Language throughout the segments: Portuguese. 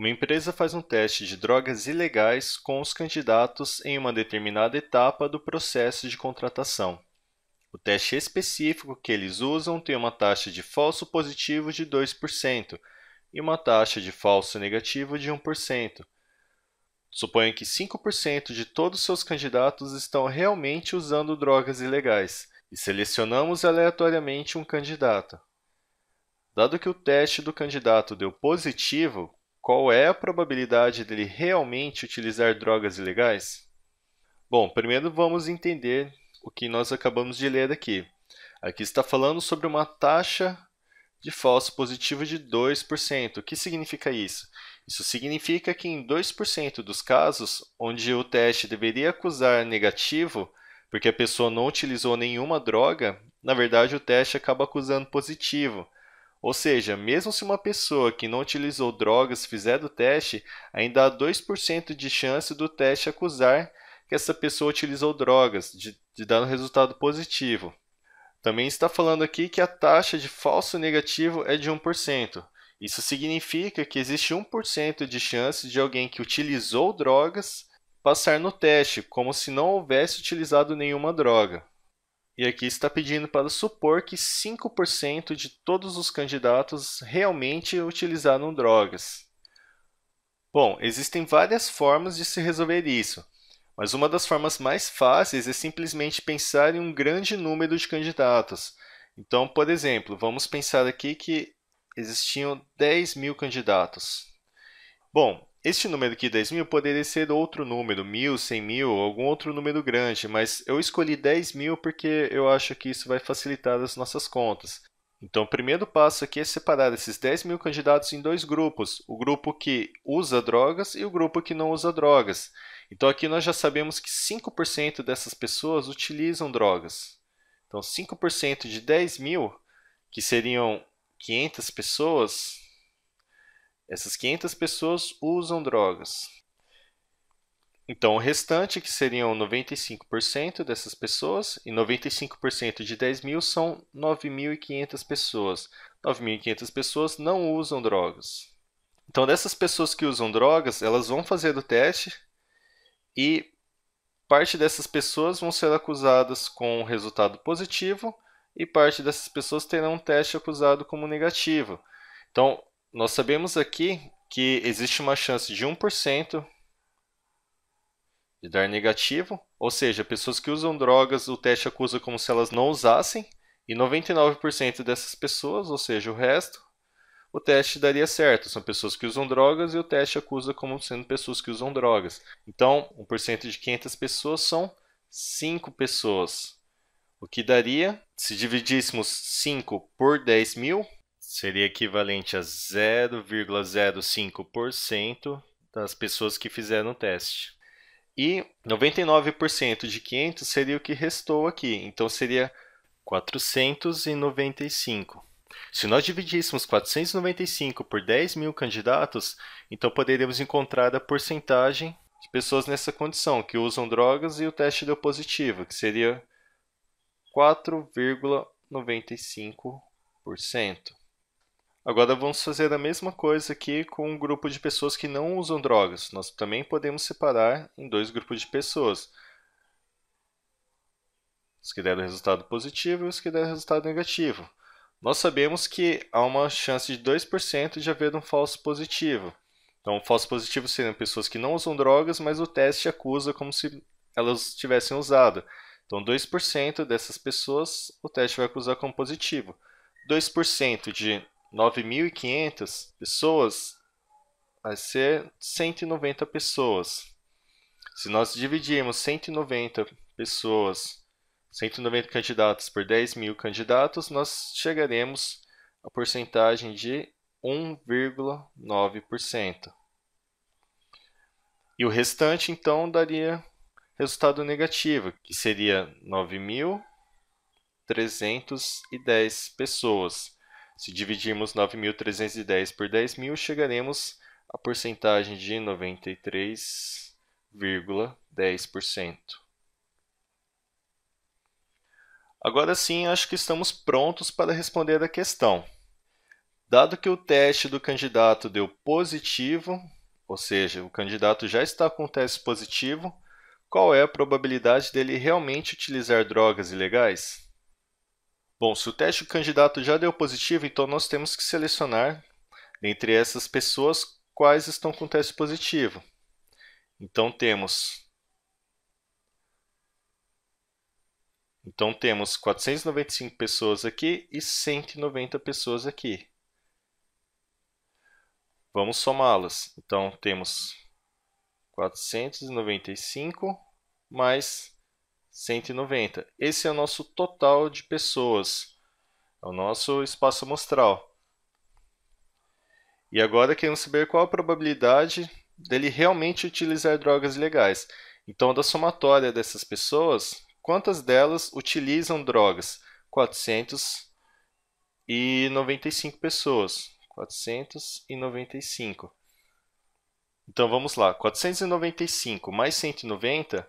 Uma empresa faz um teste de drogas ilegais com os candidatos em uma determinada etapa do processo de contratação. O teste específico que eles usam tem uma taxa de falso positivo de 2% e uma taxa de falso negativo de 1%. Suponha que 5% de todos seus candidatos estão realmente usando drogas ilegais e selecionamos aleatoriamente um candidato. Dado que o teste do candidato deu positivo, qual é a probabilidade dele realmente utilizar drogas ilegais? Bom, primeiro vamos entender o que nós acabamos de ler aqui. Aqui está falando sobre uma taxa de falso positivo de 2%. O que significa isso? Isso significa que em 2% dos casos onde o teste deveria acusar negativo, porque a pessoa não utilizou nenhuma droga, na verdade o teste acaba acusando positivo. Ou seja, mesmo se uma pessoa que não utilizou drogas fizer do teste, ainda há 2% de chance do teste acusar que essa pessoa utilizou drogas, de, de dar um resultado positivo. Também está falando aqui que a taxa de falso negativo é de 1%. Isso significa que existe 1% de chance de alguém que utilizou drogas passar no teste, como se não houvesse utilizado nenhuma droga. E aqui está pedindo para supor que 5% de todos os candidatos realmente utilizaram drogas. Bom, existem várias formas de se resolver isso, mas uma das formas mais fáceis é simplesmente pensar em um grande número de candidatos. Então, por exemplo, vamos pensar aqui que existiam 10 mil candidatos. Bom, este número aqui, 10 mil, poderia ser outro número, mil, cem mil, algum outro número grande, mas eu escolhi 10 mil porque eu acho que isso vai facilitar as nossas contas. Então, o primeiro passo aqui é separar esses 10 mil candidatos em dois grupos: o grupo que usa drogas e o grupo que não usa drogas. Então, aqui nós já sabemos que 5% dessas pessoas utilizam drogas. Então, 5% de 10 mil, que seriam 500 pessoas, essas 500 pessoas usam drogas. Então, o restante, que seriam 95% dessas pessoas, e 95% de 10 mil são 9.500 pessoas. 9.500 pessoas não usam drogas. Então, dessas pessoas que usam drogas, elas vão fazer o teste e parte dessas pessoas vão ser acusadas com um resultado positivo e parte dessas pessoas terão um teste acusado como negativo. Então, nós sabemos aqui que existe uma chance de 1% de dar negativo, ou seja, pessoas que usam drogas, o teste acusa como se elas não usassem, e 99% dessas pessoas, ou seja, o resto, o teste daria certo. São pessoas que usam drogas e o teste acusa como sendo pessoas que usam drogas. Então, 1% de 500 pessoas são 5 pessoas. O que daria, se dividíssemos 5 por 10 mil, Seria equivalente a 0,05% das pessoas que fizeram o teste. E 99% de 500 seria o que restou aqui, então seria 495. Se nós dividíssemos 495 por 10 mil candidatos, então poderíamos encontrar a porcentagem de pessoas nessa condição, que usam drogas e o teste deu positivo, que seria 4,95%. Agora vamos fazer a mesma coisa aqui com um grupo de pessoas que não usam drogas. Nós também podemos separar em dois grupos de pessoas. Os que deram resultado positivo e os que deram resultado negativo. Nós sabemos que há uma chance de 2% de haver um falso positivo. Então, falso positivo seriam pessoas que não usam drogas, mas o teste acusa como se elas tivessem usado. Então, 2% dessas pessoas o teste vai acusar como positivo. 2% de 9.500 pessoas, vai ser 190 pessoas. Se nós dividirmos 190 pessoas, 190 candidatos por 10 mil candidatos, nós chegaremos a porcentagem de 1,9%. E o restante, então, daria resultado negativo, que seria 9.310 pessoas. Se dividirmos 9.310 por 10.000, chegaremos à porcentagem de 93,10%. Agora sim, acho que estamos prontos para responder a questão. Dado que o teste do candidato deu positivo, ou seja, o candidato já está com o teste positivo, qual é a probabilidade dele realmente utilizar drogas ilegais? Bom, se o teste do candidato já deu positivo, então nós temos que selecionar dentre essas pessoas quais estão com teste positivo. Então temos Então temos 495 pessoas aqui e 190 pessoas aqui. Vamos somá-las. Então temos 495 mais 190. Esse é o nosso total de pessoas, é o nosso espaço amostral. E agora queremos saber qual a probabilidade dele realmente utilizar drogas ilegais. Então, da somatória dessas pessoas, quantas delas utilizam drogas? 495 pessoas. 495. Então vamos lá, 495 mais 190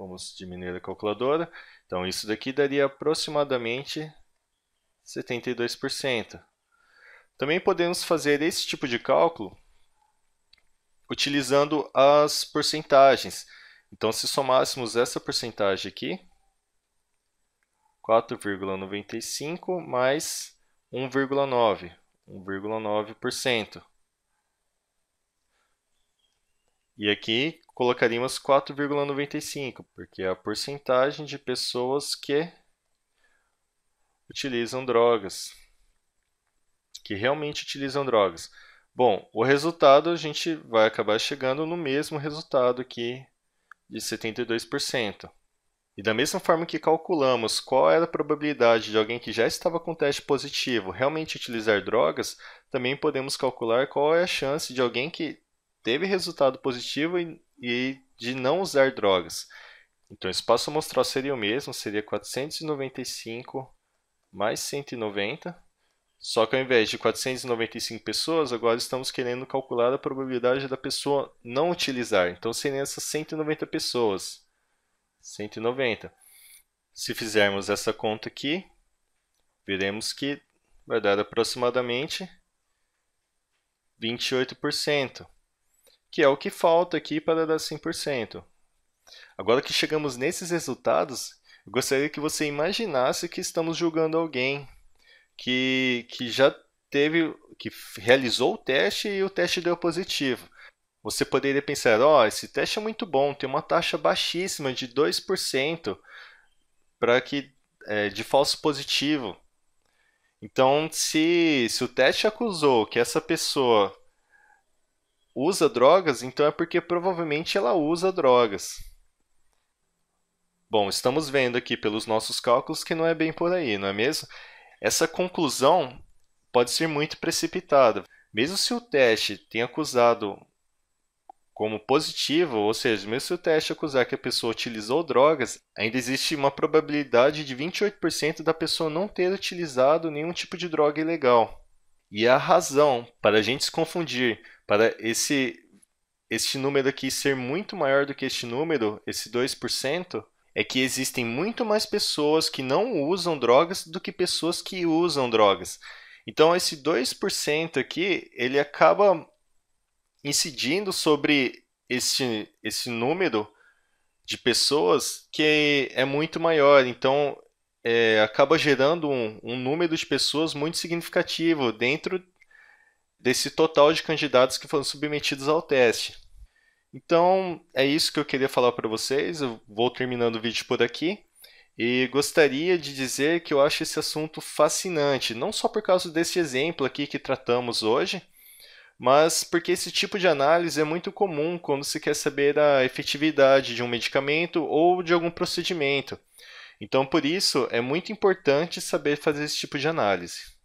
Vamos diminuir a calculadora. Então, isso daqui daria aproximadamente 72%. Também podemos fazer esse tipo de cálculo utilizando as porcentagens. Então, se somássemos essa porcentagem aqui, 4,95 mais 1,9, 1,9%. E aqui, colocaríamos 4,95, porque é a porcentagem de pessoas que utilizam drogas, que realmente utilizam drogas. Bom, o resultado a gente vai acabar chegando no mesmo resultado aqui de 72%. E da mesma forma que calculamos qual era a probabilidade de alguém que já estava com teste positivo realmente utilizar drogas, também podemos calcular qual é a chance de alguém que teve resultado positivo e e de não usar drogas. Então, o espaço amostral seria o mesmo, seria 495 mais 190. Só que ao invés de 495 pessoas, agora estamos querendo calcular a probabilidade da pessoa não utilizar. Então, seriam essas 190 pessoas. 190. Se fizermos essa conta aqui, veremos que vai dar aproximadamente 28% que é o que falta aqui para dar 100%. Agora que chegamos nesses resultados, eu gostaria que você imaginasse que estamos julgando alguém que, que já teve, que realizou o teste e o teste deu positivo. Você poderia pensar, ó, oh, esse teste é muito bom, tem uma taxa baixíssima de 2% para que é, de falso positivo. Então, se, se o teste acusou que essa pessoa usa drogas, então é porque provavelmente ela usa drogas. Bom, estamos vendo aqui pelos nossos cálculos que não é bem por aí, não é mesmo? Essa conclusão pode ser muito precipitada. Mesmo se o teste tenha acusado como positivo, ou seja, mesmo se o teste acusar que a pessoa utilizou drogas, ainda existe uma probabilidade de 28% da pessoa não ter utilizado nenhum tipo de droga ilegal. E a razão para a gente se confundir para esse, este número aqui ser muito maior do que este número, esse 2%, é que existem muito mais pessoas que não usam drogas do que pessoas que usam drogas. Então, esse 2% aqui, ele acaba incidindo sobre esse, esse número de pessoas que é muito maior. Então, é, acaba gerando um, um número de pessoas muito significativo dentro desse total de candidatos que foram submetidos ao teste. Então, é isso que eu queria falar para vocês. Eu vou terminando o vídeo por aqui. E gostaria de dizer que eu acho esse assunto fascinante, não só por causa desse exemplo aqui que tratamos hoje, mas porque esse tipo de análise é muito comum quando se quer saber a efetividade de um medicamento ou de algum procedimento. Então, por isso, é muito importante saber fazer esse tipo de análise.